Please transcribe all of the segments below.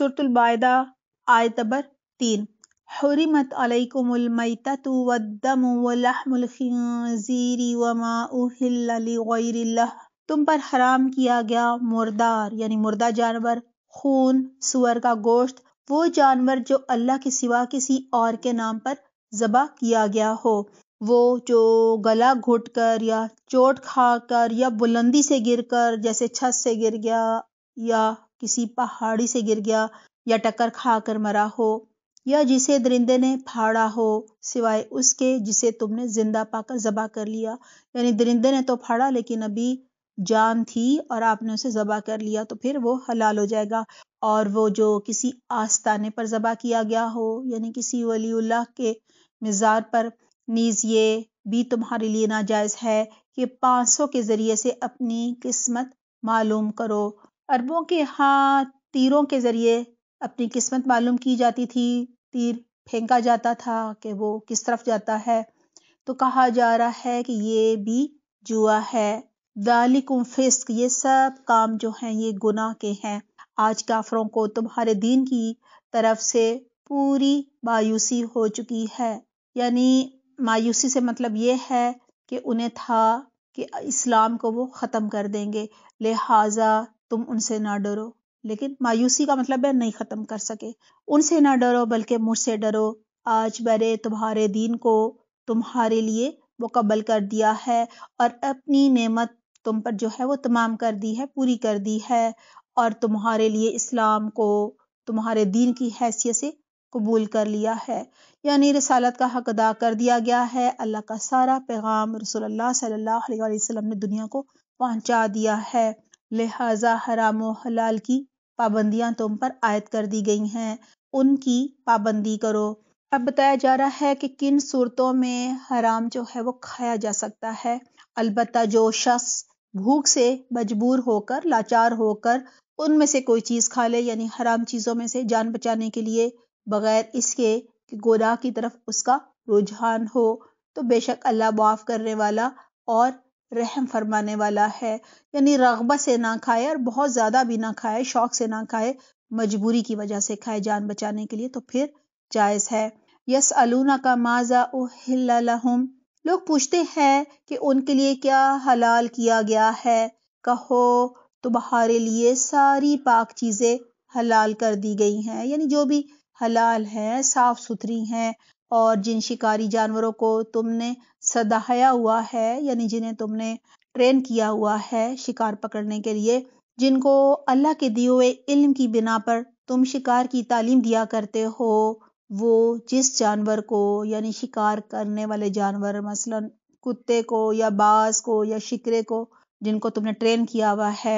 तुम पर हराम किया गया मुर्दार यानी मुर्दा जानवर खून सुअर का गोश्त वो जानवर जो अल्लाह के सिवा किसी और के नाम पर ज़बा किया गया हो वो जो गला घुटकर या चोट खाकर या बुलंदी से गिरकर जैसे छत से गिर गया या किसी पहाड़ी से गिर गया या टक्कर खाकर मरा हो या जिसे दरिंदे ने फाड़ा हो सिवाय उसके जिसे तुमने जिंदा पाकर जबा कर लिया यानी दरिंदे ने तो फाड़ा लेकिन अभी जान थी और आपने उसे जबा कर लिया तो फिर वो हलाल हो जाएगा और वो जो किसी आस्थाने पर जबा किया गया हो यानी किसी वलीउल्लाह के मज़ार पर नीज ये भी तुम्हारे लिए नाजायज़ है कि पाँच के ज़रिए से अपनी किस्मत मालूम करो अरबों के यहाँ तीरों के ज़रिए अपनी किस्मत मालूम की जाती थी तीर फेंका जाता था कि वो किस तरफ जाता है तो कहा जा रहा है कि ये भी जुआ है दालिकुम फिस्क ये सब काम जो हैं ये गुनाह के हैं आज काफरों को तुम्हारे दीन की तरफ से पूरी मायूसी हो चुकी है यानी मायूसी से मतलब ये है कि उन्हें था कि इस्लाम को वो ख़त्म कर देंगे लिहाजा तुम उनसे ना डरो लेकिन मायूसी का मतलब है नहीं ख़त्म कर सके उनसे ना डरो बल्कि मुझसे डरो आज मैंने तुम्हारे दीन को तुम्हारे लिए मुकबल कर दिया है और अपनी नेमत तुम पर जो है वो तमाम कर दी है पूरी कर दी है और तुम्हारे लिए इस्लाम को तुम्हारे दीन की हैसियत से कबूल कर लिया है यानी रसालत का हक अदा कर दिया गया है अल्लाह का सारा पैगाम रसोल्ला सल्ला ने दुनिया को पहुंचा दिया है लिहाजा हराम हलाल की पाबंदियां तुम पर आयद कर दी गई हैं उनकी पाबंदी करो अब बताया जा रहा है कि किन सूरतों में हराम जो है वो खाया जा सकता है अलबत् जो शख्स भूख से मजबूर होकर लाचार होकर उनमें से कोई चीज़ खा ले यानी हराम चीज़ों में से जान बचाने के लिए बगैर इसके गोदा की तरफ उसका रुझान हो तो बेशक अल्लाह माफ़ करने वाला और रहम फरमाने वाला है यानी रगबा से ना खाए और बहुत ज़्यादा भी ना खाए शौक से ना खाए मजबूरी की वजह से खाए जान बचाने के लिए तो फिर जायज़ है यस अलूना का माजा उम लोग पूछते हैं कि उनके लिए क्या हलाल किया गया है कहो तुम्हारे लिए सारी पाक चीज़ें हलाल कर दी गई हैं यानी जो भी हलाल है साफ सुथरी हैं और जिन शिकारी जानवरों को तुमने सदाया हुआ है यानी जिन्हें तुमने ट्रेन किया हुआ है शिकार पकड़ने के लिए जिनको अल्लाह के दिए हुए इल्म की बिना पर तुम शिकार की तालीम दिया करते हो वो जिस जानवर को यानी शिकार करने वाले जानवर मसलन कुत्ते को या बास को या शिकरे को जिनको तुमने ट्रेन किया हुआ है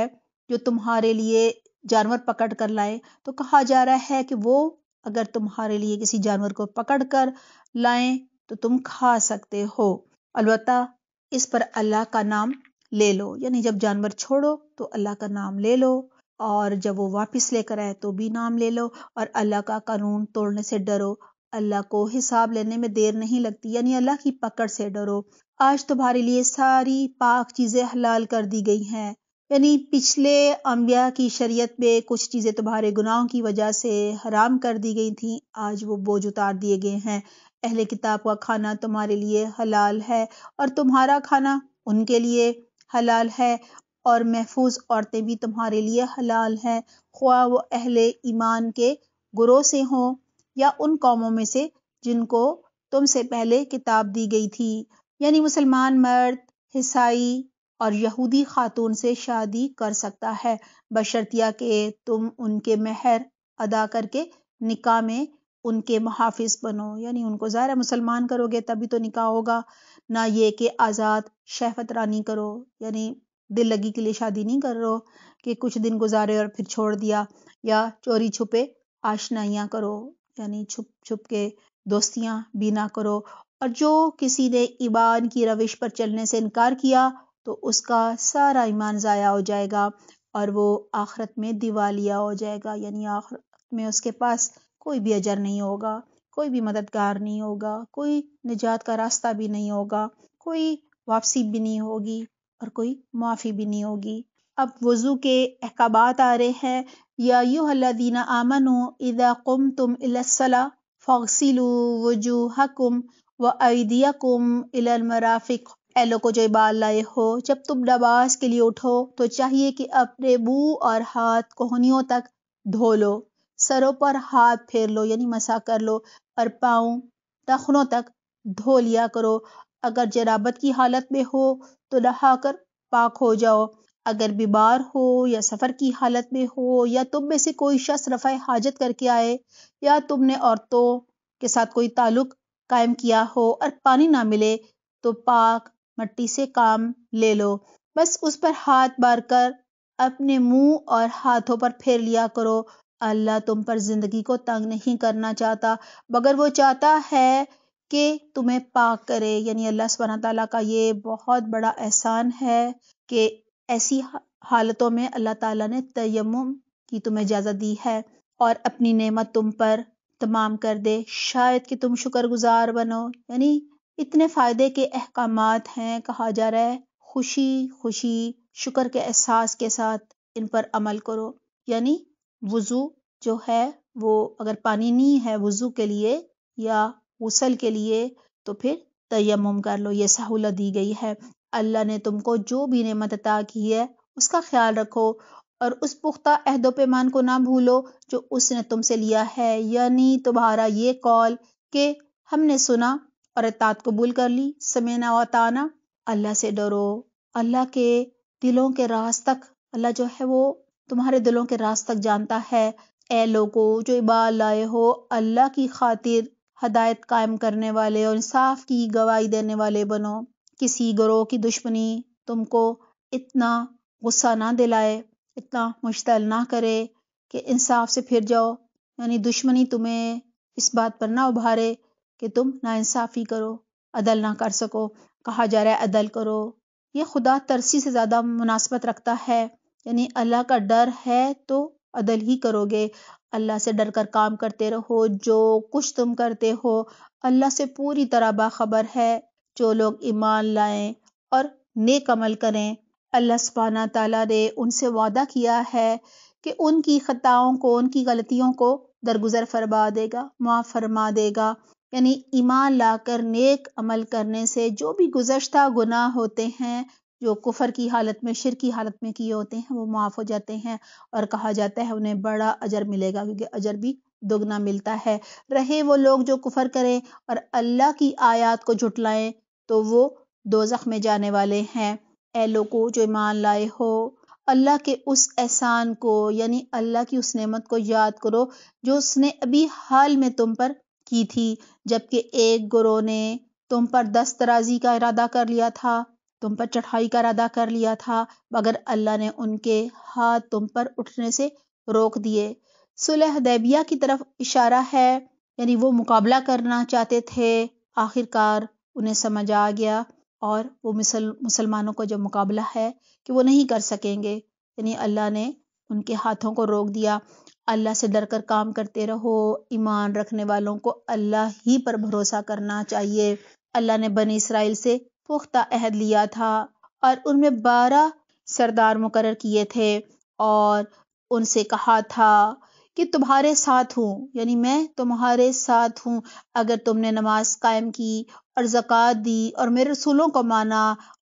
जो तुम्हारे लिए जानवर पकड़ कर लाए तो कहा जा रहा है कि वो अगर तुम्हारे लिए किसी जानवर को पकड़ कर लाए तो तुम खा सकते हो अलबत् इस पर अल्लाह का नाम ले लो यानी जब जानवर छोड़ो तो अल्लाह का नाम ले लो और जब वो वापस लेकर आए तो भी नाम ले लो और अल्लाह का कानून तोड़ने से डरो अल्लाह को हिसाब लेने में देर नहीं लगती यानी अल्लाह की पकड़ से डरो आज तुम्हारे लिए सारी पाक चीज़ें हलाल कर दी गई हैं यानी पिछले अम्बिया की शरीयत में कुछ चीज़ें तुम्हारे गुनाहों की वजह से हराम कर दी गई थी आज वो बोझ उतार दिए गए हैं अहले किताब का खाना तुम्हारे लिए हलाल है और तुम्हारा खाना उनके लिए हलाल है और महफूज औरतें भी तुम्हारे लिए हलाल हैं ख्वा वो अहले ईमान के गुरोह से हों या उन कौमों में से जिनको तुमसे पहले किताब दी गई थी यानी मुसलमान मर्द ईसाई और यहूदी खातून से शादी कर सकता है बशर्तिया के तुम उनके महर अदा करके निकाह में उनके मुहाफिज बनो यानी उनको ज़ाहिर मुसलमान करोगे तभी तो निकाह होगा ना ये कि आज़ाद शहफत रानी करो यानी दिल लगी के लिए शादी नहीं कर रो कि कुछ दिन गुजारे और फिर छोड़ दिया या चोरी छुपे आशनाइयाँ करो यानी छुप छुप के दोस्तियाँ भी ना करो और जो किसी ने ईमान की रविश पर चलने से इनकार किया तो उसका सारा ईमान ज़ाया हो जाएगा और वो आखरत में दिवालिया हो जाएगा यानी आखरत में उसके पास कोई भी अजर नहीं होगा कोई भी मददगार नहीं होगा कोई निजात का रास्ता भी नहीं होगा कोई वापसी भी नहीं होगी और कोई माफ़ी भी नहीं होगी अब वज़ू के अहकाबात आ रहे हैं या यूहदीन आमनो इदा कुम तुम इलसला फ़ौसिलू वजू हकुम व ऐदिया कुम इलमराफ़िक ए को जो इबाल लाए हो जब तुम डबास के लिए उठो तो चाहिए कि अपने मुंह और हाथ कोहनियों तक धो लो सरों पर हाथ फेर लो यानी मसा कर लो और पाओ टखनों तक धो लिया करो अगर जराबत की हालत में हो तो नहाकर पाक हो जाओ अगर बीमार हो या सफ़र की हालत में हो या तुम में से कोई शख्स रफ़ा हाजत करके आए या तुमने औरतों के साथ कोई ताल्लुक कायम किया हो और पानी ना मिले तो पाक मट्टी से काम ले लो बस उस पर हाथ मार कर अपने मुंह और हाथों पर फेर लिया करो अल्लाह तुम पर ज़िंदगी को तंग नहीं करना चाहता मगर वो चाहता है कि तुम्हें पाक करे यानी अल्लाह सुबह तला का ये बहुत बड़ा एहसान है कि ऐसी हालतों में अल्लाह ताला ने तयम की तुम्हें इजाज़त दी है और अपनी नेमत तुम पर तमाम कर दे शायद कि तुम शुक्रगुजार बनो यानी इतने फ़ायदे के अहकाम हैं कहा जा रहा है खुशी खुशी शुक्र के एहसास के साथ इन पर अमल करो यानी वज़ू जो है वो अगर पानी नहीं है वज़ू के लिए या गसल के लिए तो फिर तयम कर लो ये सहूलत दी गई है अल्लाह ने तुमको जो भी नेमत अता की है उसका ख्याल रखो और उस पुख्ता अहदो पैमान को ना भूलो जो उसने तुमसे लिया है यानी तुम्हारा ये कॉल के हमने सुना और अतात कबूल कर ली समय ना वाताना अल्लाह से डरो अल्लाह के दिलों के रास तक अल्लाह जो है वो तुम्हारे दिलों के रास्त तक जानता है ए लोगो जो इबाल लाए हो अल्लाह की खातिर हदायत कायम करने वाले और इंसाफ की गवाही देने वाले बनो किसी ग्रोह की दुश्मनी तुमको इतना गुस्सा ना दिलाए इतना मुश्तल ना करे कि इंसाफ से फिर जाओ यानी दुश्मनी तुम्हें इस बात पर ना उभारे कि तुम इंसाफी करो अदल ना कर सको कहा जा रहा है अदल करो ये खुदा तरसी से ज़्यादा मुनासबत रखता है यानी अल्लाह का डर है तो अदल ही करोगे अल्लाह से डर कर काम करते रहो जो कुछ तुम करते हो अल्लाह से पूरी तरह बाखबर है जो लोग ईमान लाएं और नेक अमल करें अल्लाह सुबहाना ताला ने उनसे वादा किया है कि उनकी ख़ताओं को उनकी गलतियों को दरगुजर फरमा देगा माफ़ फरमा देगा यानी ईमान लाकर नेक अमल करने से जो भी गुजश्ता गुनाह होते हैं जो कुफर की हालत में शिर की हालत में किए होते हैं वो माफ़ हो जाते हैं और कहा जाता है उन्हें बड़ा अजर मिलेगा क्योंकि अजर भी दुगना मिलता है रहे वो लोग जो कुफर करें और अल्लाह की आयात को झुटलाएं तो वो दोजख में जाने वाले हैं ए लोगो जो ईमान लाए हो अल्लाह के उस एहसान को यानी अल्लाह की उस नेमत को याद करो जो उसने अभी हाल में तुम पर की थी जबकि एक गुरु ने तुम पर दस तराजी का इरादा कर लिया था तुम पर चढ़ाई का अदा कर लिया था मगर अल्लाह ने उनके हाथ तुम पर उठने से रोक दिए सुलह दैबिया की तरफ इशारा है यानी वो मुकाबला करना चाहते थे आखिरकार उन्हें समझ आ गया और वो मुसल मुसलमानों का जो मुकाबला है कि वो नहीं कर सकेंगे यानी अल्लाह ने उनके हाथों को रोक दिया अल्लाह से डर कर काम करते रहो ईमान रखने वालों को अल्लाह ही पर भरोसा करना चाहिए अल्लाह ने बनी इसराइल से पुख्ता अहद लिया था और उनमें बारह सरदार मुकर किए थे और उनसे कहा था कि तुम्हारे साथ हूँ यानी मैं तुम्हारे साथ हूँ अगर तुमने नमाज कायम की और जक़ात दी और मेरे रसूलों को माना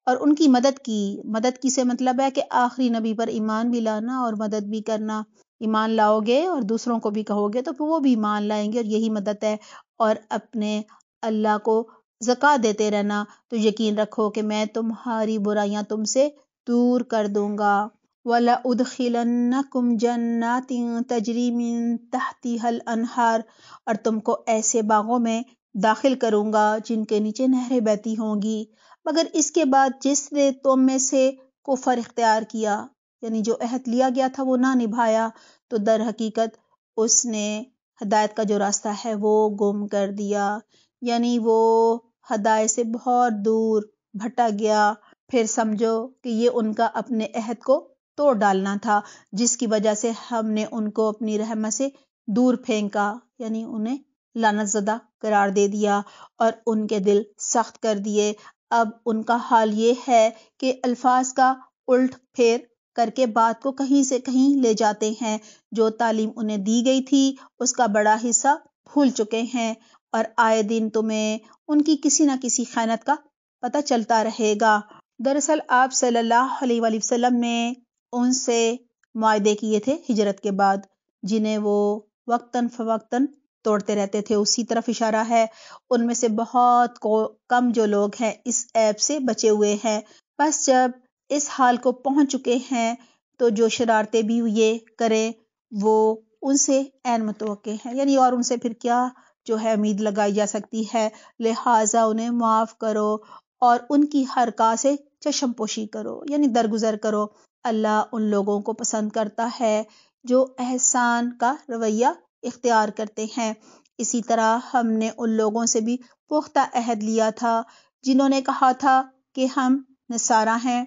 और उनकी मदद की मदद की से मतलब है कि आखिरी नबी पर ईमान भी लाना और मदद भी करना ईमान लाओगे और दूसरों को भी कहोगे तो वो भी ईमान लाएंगे और यही मदद है और अपने अल्लाह को ज़क़़ा देते रहना तो यकीन रखो कि मैं तुम्हारी बुराइयां तुमसे दूर कर दूंगा वला उदखिलन्नकुम जन्नातिन तजरी मिन तहती अनहार और तुमको ऐसे बागों में दाखिल करूंगा जिनके नीचे नहरें बहती होंगी मगर इसके बाद जिसने तुम में से कुफर इख्तियार किया यानी जो अहद लिया गया था वो ना निभाया तो दर हकीकत उसने हदायत का जो रास्ता है वो गुम कर दिया यानी वो हदाय से बहुत दूर भटक गया फिर समझो कि ये उनका अपने अहद को तोड़ डालना था जिसकी वजह से हमने उनको अपनी रहमत से दूर फेंका यानी उन्हें जदा करार दे दिया और उनके दिल सख्त कर दिए अब उनका हाल ये है कि अल्फाज का उल्ट फेर करके बात को कहीं से कहीं ले जाते हैं जो तालीम उन्हें दी गई थी उसका बड़ा हिस्सा भूल चुके हैं और आए दिन तुम्हें उनकी किसी ना किसी खैनत का पता चलता रहेगा दरअसल आप सल्लल्लाहु अलैहि वसल्लम ने उनसे मुआदे किए थे हिजरत के बाद जिन्हें वो वक्तन फवक्तन तोड़ते रहते थे उसी तरफ इशारा है उनमें से बहुत को कम जो लोग हैं इस ऐप से बचे हुए हैं बस जब इस हाल को पहुंच चुके हैं तो जो शरारतें भी ये करें वो उनसे एन मतवे हैं यानी और उनसे फिर क्या जो है उम्मीद लगाई जा सकती है लिहाजा उन्हें माफ़ करो और उनकी हर का से चशमपोशी करो यानी दरगुजर करो अल्लाह उन लोगों को पसंद करता है जो एहसान का रवैया इख्तियार करते हैं इसी तरह हमने उन लोगों से भी पुख्ता अहद लिया था जिन्होंने कहा था कि हम नसारा हैं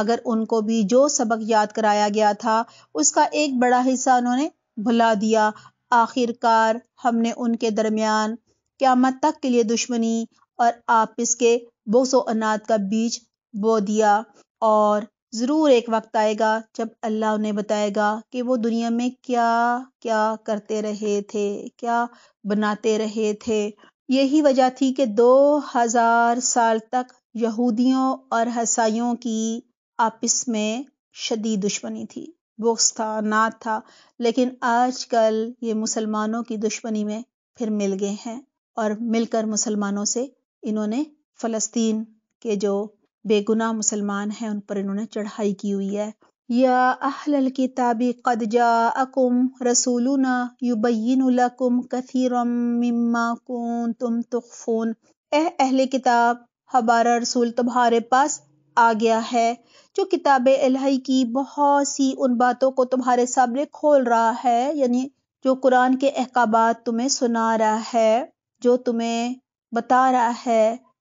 मगर उनको भी जो सबक याद कराया गया था उसका एक बड़ा हिस्सा उन्होंने भुला दिया आखिरकार हमने उनके दरमियान क्यामत तक के लिए दुश्मनी और आपस के बोसो अनाद का बीज बो दिया और ज़रूर एक वक्त आएगा जब अल्लाह उन्हें बताएगा कि वो दुनिया में क्या क्या करते रहे थे क्या बनाते रहे थे यही वजह थी कि दो हज़ार साल तक यहूदियों और हसाइयों की आपस में शदी दुश्मनी थी बुक्स था था लेकिन आजकल ये मुसलमानों की दुश्मनी में फिर मिल गए हैं और मिलकर मुसलमानों से इन्होंने फ़लस्तीन के जो बेगुनाह मुसलमान हैं उन पर इन्होंने चढ़ाई की हुई है या अहल किताबी कद अकुम रसूलुना युबैन उलकुम कथीरम मिम्मा कुन तुम तुखफून ए अहले किताब हबारा रसूल तुम्हारे पास आ गया है जो किताब इलाही की बहुत सी उन बातों को तुम्हारे सामने खोल रहा है यानी जो कुरान के अहकाबात तुम्हें सुना रहा है जो तुम्हें बता रहा है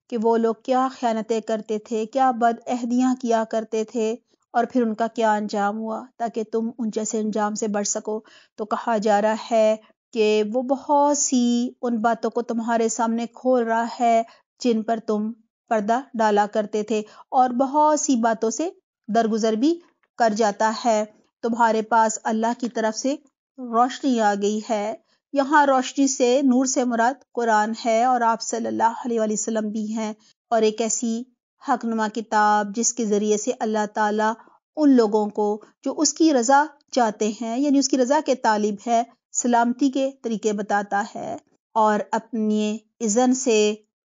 कि वो लोग क्या ख्यानतें करते थे क्या बद अहदियाँ किया करते थे और फिर उनका क्या अंजाम हुआ ताकि तुम उन जैसे अंजाम से बढ़ सको तो कहा जा रहा है कि वो बहुत सी उन बातों को तुम्हारे सामने खोल रहा है जिन पर तुम पर्दा डाला करते थे और बहुत सी बातों से दरगुजर भी कर जाता है तुम्हारे पास अल्लाह की तरफ से रोशनी आ गई है यहाँ रोशनी से नूर से मुराद कुरान है और आप सल्लल्लाहु अलैहि भी हैं और एक ऐसी हकनुमा किताब जिसके ज़रिए से अल्लाह ताला उन लोगों को जो उसकी रज़ा चाहते हैं यानी उसकी रज़ा के तालिब है सलामती के तरीके बताता है और अपने इज़न से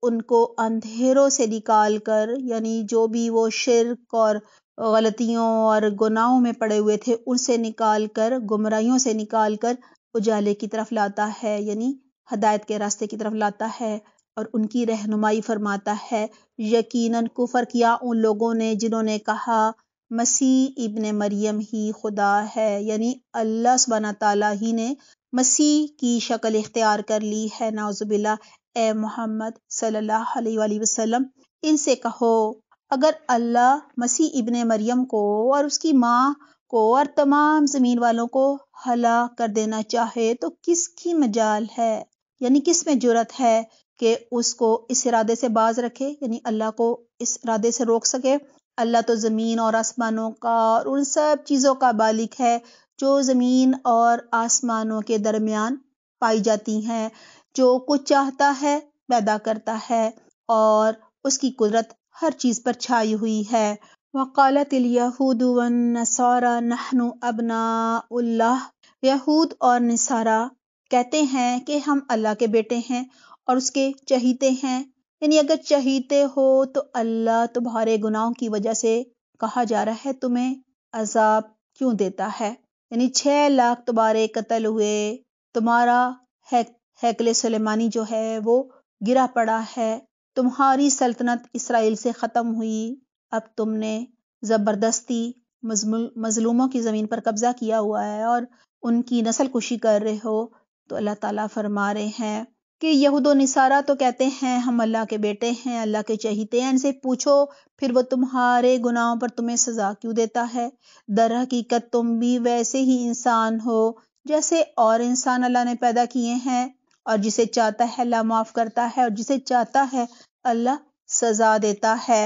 उनको अंधेरों से निकाल कर यानी जो भी वो शिरक और गलतियों और गुनाहों में पड़े हुए थे उनसे निकाल कर गुमराहियों से निकाल कर उजाले की तरफ लाता है यानी हदायत के रास्ते की तरफ लाता है और उनकी रहनुमाई फरमाता है यकीनन कुफर किया उन लोगों ने जिन्होंने कहा मसीह इब्न मरियम ही खुदा है यानी अल्लाह सुबाना ताला ही ने मसीह की शक्ल इख्तियार कर ली है नाउजुबिल्ला ए मोहम्मद सल्लल्लाहु अलैहि वसल्लम इनसे कहो अगर अल्लाह मसीह इबन मरियम को और उसकी माँ को और तमाम ज़मीन वालों को हला कर देना चाहे तो किसकी मजाल है यानी किस में जरूरत है कि उसको इस इरादे से बाज रखे यानी अल्लाह को इस इरादे से रोक सके अल्लाह तो ज़मीन और आसमानों का और उन सब चीज़ों का बालिक है जो ज़मीन और आसमानों के दरमियान पाई जाती हैं जो कुछ चाहता है पैदा करता है और उसकी कुदरत हर चीज़ पर छाई हुई है वकालत यहूद नसारा नहनु अबना यहूद और नसारा कहते हैं कि हम अल्लाह के बेटे हैं और उसके चहीते हैं यानी अगर चहीते हो तो अल्लाह तुम्हारे गुनाहों की वजह से कहा जा रहा है तुम्हें अजाब क्यों देता है यानी छह लाख तुम्हारे कत्ल हुए तुम्हारा है हैकल सलेमानी जो है वो गिरा पड़ा है तुम्हारी सल्तनत इसराइल से ख़त्म हुई अब तुमने ज़बरदस्ती मजलूमों की ज़मीन पर कब्ज़ा किया हुआ है और उनकी नस्ल कुशी कर रहे हो तो अल्लाह ताला फरमा रहे हैं कि यहूद निसारा तो कहते हैं हम अल्लाह के बेटे हैं अल्लाह के चहीते हैं इनसे पूछो फिर वो तुम्हारे गुनाहों पर तुम्हें सजा क्यों देता है दर हकीकत तुम भी वैसे ही इंसान हो जैसे और इंसान अल्लाह ने पैदा किए हैं और जिसे चाहता है अल्लाह माफ़ करता है और जिसे चाहता है अल्लाह सजा देता है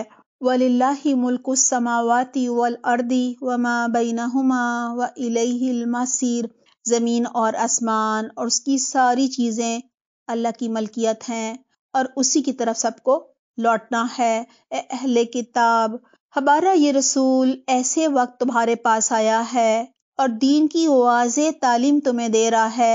वलिल्ला मुल्क समावती वल अर्दी वमा बैनहुमा व इलमसीर ज़मीन और आसमान और उसकी सारी चीज़ें अल्लाह की मलकियत हैं और उसी की तरफ सबको लौटना है अहले किताब हमारा ये रसूल ऐसे वक्त तुम्हारे पास आया है और दीन की वाज तालीम तुम्हें दे रहा है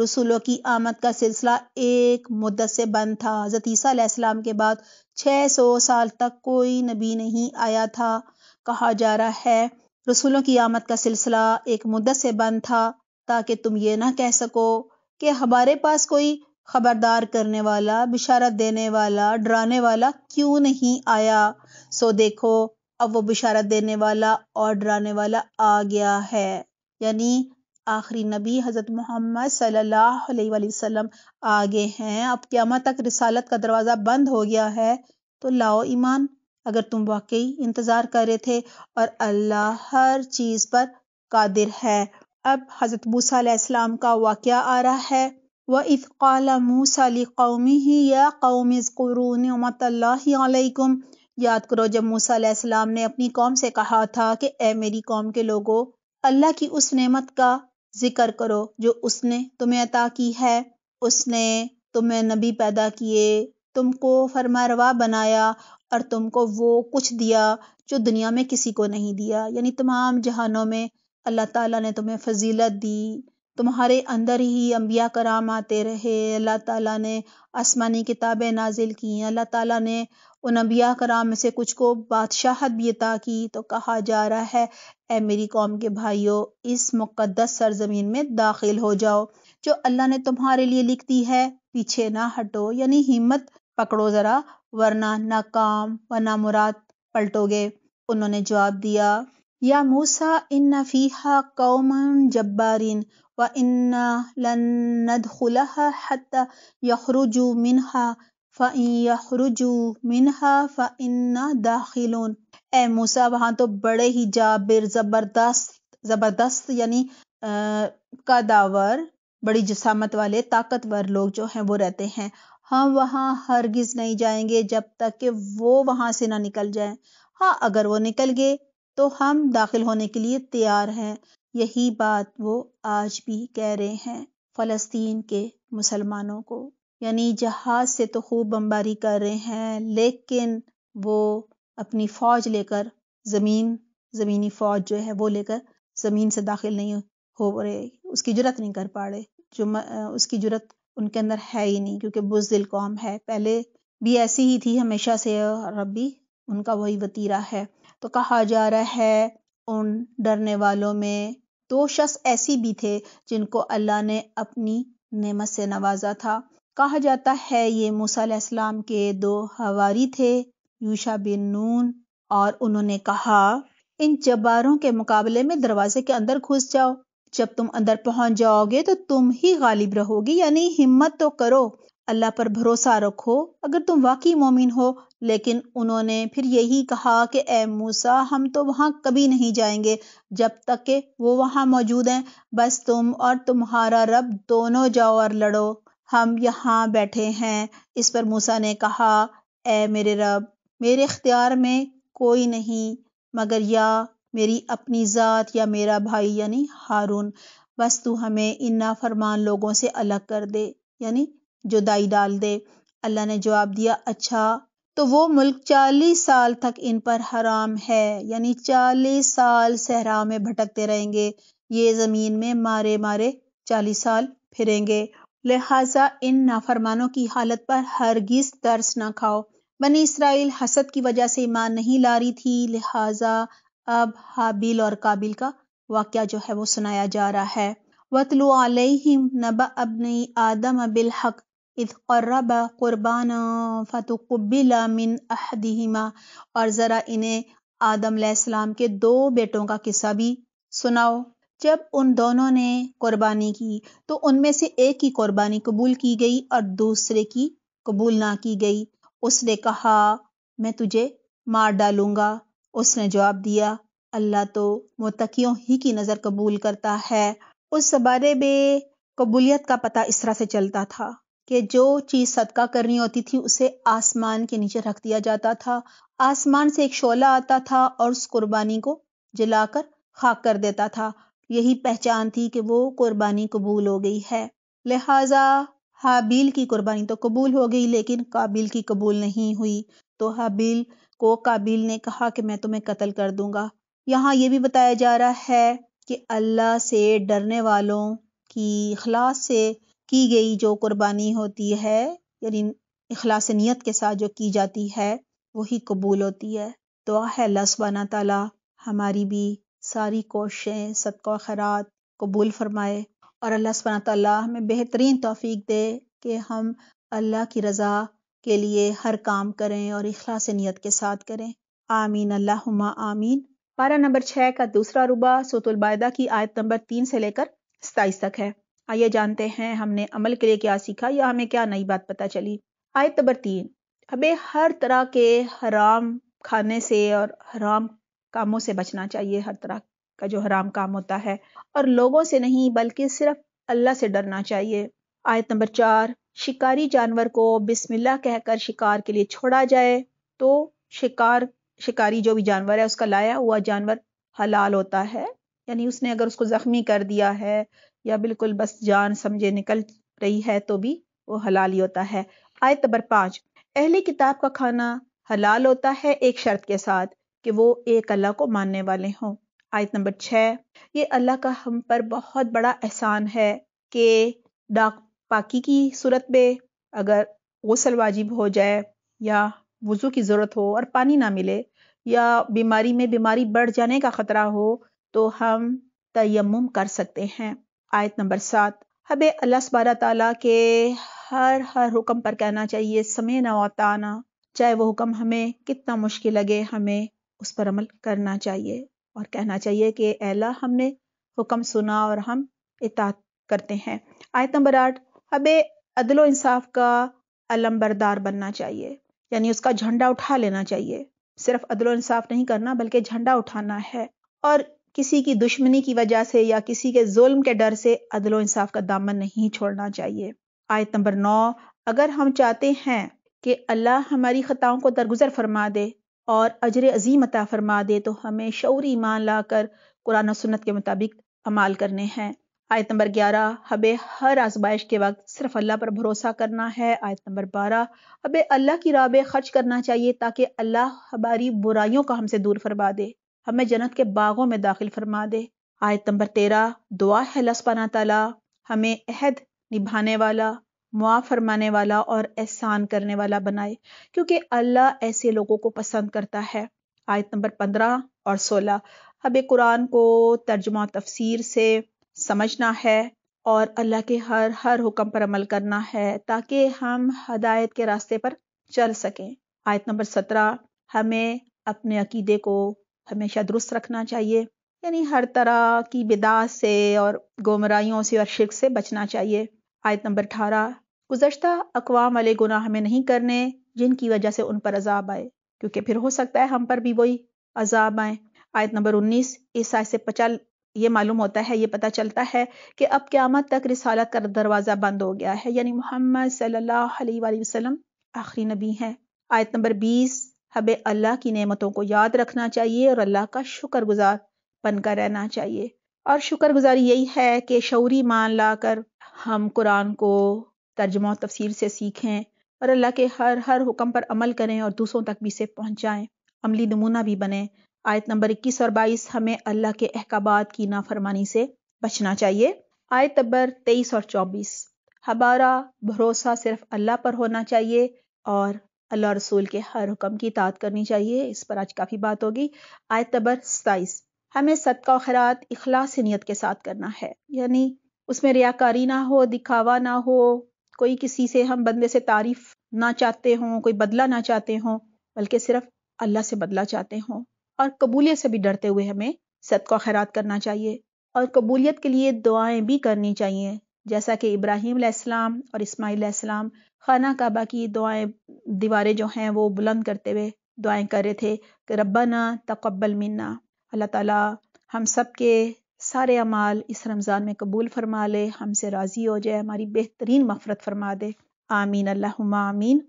रसूलों की आमद का सिलसिला एक मुद्दत से बंद था हजरत ईसीम के बाद 600 साल तक कोई नबी नहीं आया था कहा जा रहा है रसूलों की आमद का सिलसिला एक मुद्दत से बंद था ताकि तुम ये ना कह सको कि हमारे पास कोई खबरदार करने वाला बिशारत देने वाला डराने वाला क्यों नहीं आया सो देखो अब वो बिशारत देने वाला और डराने वाला आ गया है यानी आखिरी नबी हज़रत मोहम्मद सल्लल्लाहु वसल्लम हैं अब क्यामत तक रिसालत का दरवाज़ा बंद हो गया है तो लाओ ईमान अगर तुम वाकई इंतज़ार कर रहे थे और अल्लाह हर चीज़ पर कादिर है अब हज़रत मूसा का वाक़ आ रहा है इफ इफ़ाल मूसली कौमी ही या कौम याद करो जब मूसा ने अपनी कौम से कहा था कि ए मेरी कौम के लोगों अल्लाह की उस नेमत का जिक्र करो जो उसने तुम्हें अता की है उसने तुम्हें नबी पैदा किए तुमको फरमारवा बनाया और तुमको वो कुछ दिया जो दुनिया में किसी को नहीं दिया यानी तमाम जहानों में अल्लाह ताला ने तुम्हें फजीलत दी तुम्हारे अंदर ही अम्बिया कराम आते रहे अल्लाह ताला ने आसमानी किताबें नाजिल की अल्लाह ताला ने उन अम्बिया कराम में से कुछ को बादशाहत भी अता की तो कहा जा रहा है ए मेरी कौम के भाइयों इस मुक़दस सरजमीन में दाखिल हो जाओ जो अल्लाह ने तुम्हारे लिए लिख दी है पीछे ना हटो यानी हिम्मत पकड़ो ज़रा वरना नाकाम व मुराद पलटोगे उन्होंने जवाब दिया या मूसा इन्ना फीहा कौमन जब्बारिन व इन्ना लन नदखुलहा हत्ता यखरुजू मिनहा फ़इन यखरुजू मिनहा फ़इन्ना दाखिलून ए मूसा वहाँ तो बड़े ही जाबिर ज़बरदस्त ज़बरदस्त यानी कदावर बड़ी जसामत वाले ताकतवर लोग जो हैं वो रहते हैं हम हाँ, वहाँ हरगिज़ नहीं जाएंगे जब तक कि वो वहाँ से ना निकल जाए हाँ अगर वो निकल गए तो हम दाखिल होने के लिए तैयार हैं यही बात वो आज भी कह रहे हैं फ़लस्तीन के मुसलमानों को यानी जहाज़ से तो खूब बमबारी कर रहे हैं लेकिन वो अपनी फ़ौज लेकर ज़मीन ज़मीनी फ़ौज जो है वो लेकर ज़मीन से दाखिल नहीं हो रहे उसकी जरूरत नहीं कर पा रहे जो म, उसकी जरूरत उनके अंदर है ही नहीं क्योंकि बुजदिल कौम है पहले भी ऐसी ही थी हमेशा से अब भी उनका वही वतीरा है तो कहा जा रहा है उन डरने वालों में दो शख्स ऐसी भी थे जिनको अल्लाह ने अपनी नेमत से नवाजा था कहा जाता है ये मूसम के दो हवारी थे यूशा बिन नून और उन्होंने कहा इन जबारों के मुकाबले में दरवाजे के अंदर घुस जाओ जब तुम अंदर पहुंच जाओगे तो तुम ही गालिब रहोगे यानी हिम्मत तो करो अल्लाह पर भरोसा रखो अगर तुम वाकई मोमिन हो लेकिन उन्होंने फिर यही कहा कि ए मूसा हम तो वहाँ कभी नहीं जाएंगे जब तक के वो वहाँ मौजूद हैं बस तुम और तुम्हारा रब दोनों जाओ और लड़ो हम यहाँ बैठे हैं इस पर मूसा ने कहा ए मेरे रब मेरे इख्तियार में कोई नहीं मगर या मेरी अपनी ज़ात या मेरा भाई यानी हारून बस तू हमें इन नाफरमान लोगों से अलग कर दे यानी जुदाई डाल दे अल्लाह ने जवाब दिया अच्छा तो वो मुल्क चालीस साल तक इन पर हराम है यानी चालीस साल सहरा में भटकते रहेंगे ये ज़मीन में मारे मारे चालीस साल फिरेंगे लिहाजा इन नाफरमानों की हालत पर हरगिज तर्स ना खाओ बनी इसराइल हसद की वजह से ईमान नहीं ला रही थी लिहाजा अब हाबिल और काबिल का वाक़ जो है वो सुनाया जा रहा है वतलू अलहिम नबा अबनी आदम अबिल हक इस क़र्रब क़ुरबान फ़तुक़बिला मिन अहदहिमा और ज़रा इन्हें आदम आदम के दो बेटों का किस्सा भी सुनाओ जब उन दोनों ने कुर्बानी की तो उनमें से एक की कुर्बानी कबूल की गई और दूसरे की कबूल ना की गई उसने कहा मैं तुझे मार डालूंगा उसने जवाब दिया अल्लाह तो मुतकियों ही की नज़र कबूल करता है उस बारे में कबूलियत का पता इस तरह से चलता था कि जो चीज़ सदका करनी होती थी उसे आसमान के नीचे रख दिया जाता था आसमान से एक शोला आता था और उस कुर्बानी को जलाकर खाक कर देता था यही पहचान थी कि वो कुर्बानी कबूल हो गई है लिहाजा हाबील की कुर्बानी तो कबूल हो गई लेकिन काबिल की कबूल नहीं हुई तो हाबील को काबिल ने कहा कि मैं तुम्हें कत्ल कर दूंगा यहाँ ये भी बताया जा रहा है कि अल्लाह से डरने वालों की खलास से की गई जो कुर्बानी होती है यानी अखलास नीयत के साथ जो की जाती है वही कबूल होती है दुआ है अल्लाह ताला हमारी भी सारी कोशिशें सदका खैरात कबूल फरमाए और अल्लाह सुबाना ताला हमें बेहतरीन तोफीक दे कि हम अल्लाह की रज़ा के लिए हर काम करें और इखलास नियत के साथ करें आमीन अल्लाहुम्मा आमीन पारा नंबर छः का दूसरा रुबा सोतुलबायदा की आयत नंबर तीन से लेकर सताईस तक है आइए जानते हैं हमने अमल के लिए क्या सीखा या हमें क्या नई बात पता चली आयत नंबर तीन हमें हर तरह के हराम खाने से और हराम कामों से बचना चाहिए हर तरह का जो हराम काम होता है और लोगों से नहीं बल्कि सिर्फ अल्लाह से डरना चाहिए आयत नंबर चार शिकारी जानवर को बिस्मिल्लाह कहकर शिकार के लिए छोड़ा जाए तो शिकार शिकारी जो भी जानवर है उसका लाया हुआ जानवर हलाल होता है यानी उसने अगर उसको ज़ख्मी कर दिया है या बिल्कुल बस जान समझे निकल रही है तो भी वो हलाल ही होता है आयत नंबर पांच अहले किताब का खाना हलाल होता है एक शर्त के साथ कि वो एक अल्लाह को मानने वाले हों आयत नंबर छः ये अल्लाह का हम पर बहुत बड़ा एहसान है कि डाक पाकी की सूरत में अगर गसल वाजिब हो जाए या वज़ू की ज़रूरत हो और पानी ना मिले या बीमारी में बीमारी बढ़ जाने का ख़तरा हो तो हम तयम कर सकते हैं आयत नंबर सात हमें अल्लाह सबारा ताला के हर हर हुक्म पर कहना चाहिए समय ना वाताना चाहे वो हुक्म हमें कितना मुश्किल लगे हमें उस पर अमल करना चाहिए और कहना चाहिए कि अला हमने हुक्म सुना और हम इतात करते हैं आयत नंबर आठ हमें अदलो इंसाफ का अलम्बरदार बनना चाहिए यानी उसका झंडा उठा लेना चाहिए सिर्फ अदलो इंसाफ नहीं करना बल्कि झंडा उठाना है और किसी की दुश्मनी की वजह से या किसी के जुल्म के डर से अदलो इंसाफ का दामन नहीं छोड़ना चाहिए आयत नंबर नौ अगर हम चाहते हैं कि अल्लाह हमारी ख़ताओं को दरगुजर फरमा दे और अजर अजीम अता फरमा दे तो हमें शौरी ईमान ला कर कुरान सुन्नत के मुताबिक अमाल करने हैं आयत नंबर ग्यारह हमें हर आजमाइश के वक्त सिर्फ अल्लाह पर भरोसा करना है आयत नंबर बारह हमें अल्लाह की राबे खर्च करना चाहिए ताकि अल्लाह हमारी बुराइयों को हमसे दूर फरमा दे हमें जन्नत के बागों में दाखिल फरमा दे आयत नंबर तेरह दुआ है लसपाना तला हमें अहद निभाने वाला मुआ फरमाने वाला और एहसान करने वाला बनाए क्योंकि अल्लाह ऐसे लोगों को पसंद करता है आयत नंबर पंद्रह और सोलह हमें कुरान को तर्जमा तफसीर से समझना है और अल्लाह के हर हर हुक्म पर अमल करना है ताकि हम हदायत के रास्ते पर चल सकें आयत नंबर सत्रह हमें अपने अकीदे को हमेशा दुरुस्त रखना चाहिए यानी हर तरह की बिदा से और गोमराइयों से और शिरक से बचना चाहिए आयत नंबर अठारह गुजशत अकवाम वाले गुनाह हमें नहीं करने जिनकी वजह से उन पर अजाब आए क्योंकि फिर हो सकता है हम पर भी वही अजाब आए आयत नंबर उन्नीस इस आय से पचल ये मालूम होता है ये पता चलता है कि अब क़्यामत तक रिसालत का दरवाज़ा बंद हो गया है यानी मोहम्मद सल्लल्लाहु वसलम आखिरी नबी हैं आयत नंबर बीस हमें अल्लाह की नेमतों को याद रखना चाहिए और अल्लाह का शुक्रगुजार बनकर रहना चाहिए और शुक्रगुजारी यही है कि शौरी मान ला कर हम कुरान को तर्जमा तफसीर से सीखें और अल्लाह के हर हर हुक्म पर अमल करें और दूसरों तक भी इसे पहुँचाएँ अमली नमूना भी बने आयत नंबर इक्कीस और बाईस हमें अल्लाह के अहकाबात की नाफरमानी से बचना चाहिए आयत नंबर तेईस और चौबीस हमारा भरोसा सिर्फ अल्लाह पर होना चाहिए और अल्लाह रसूल के हर हुक्म की इतात करनी चाहिए इस पर आज काफ़ी बात होगी आयत तबर सताईस हमें सदका खरात इखलास नीयत के साथ करना है यानी उसमें रियाकारी ना हो दिखावा ना हो कोई किसी से हम बंदे से तारीफ ना चाहते हों कोई बदला ना चाहते हों बल्कि सिर्फ अल्लाह से बदला चाहते हों और कबूलियत से भी डरते हुए हमें सदका खैरात करना चाहिए और कबूलियत के लिए दुआएं भी करनी चाहिए जैसा कि इब्राहिम इस्लाम और इस्माइल इस्लाम खाना काबा की दुआएं दीवारें जो हैं वो बुलंद करते हुए दुआएं कर रहे थे कि ना तकबल मिन्ना अल्लाह ताला हम सब के सारे अमाल इस रमज़ान में कबूल फरमा ले हमसे राज़ी हो जाए हमारी बेहतरीन मफ़रत फरमा दे आमीन अल्लाह आमीन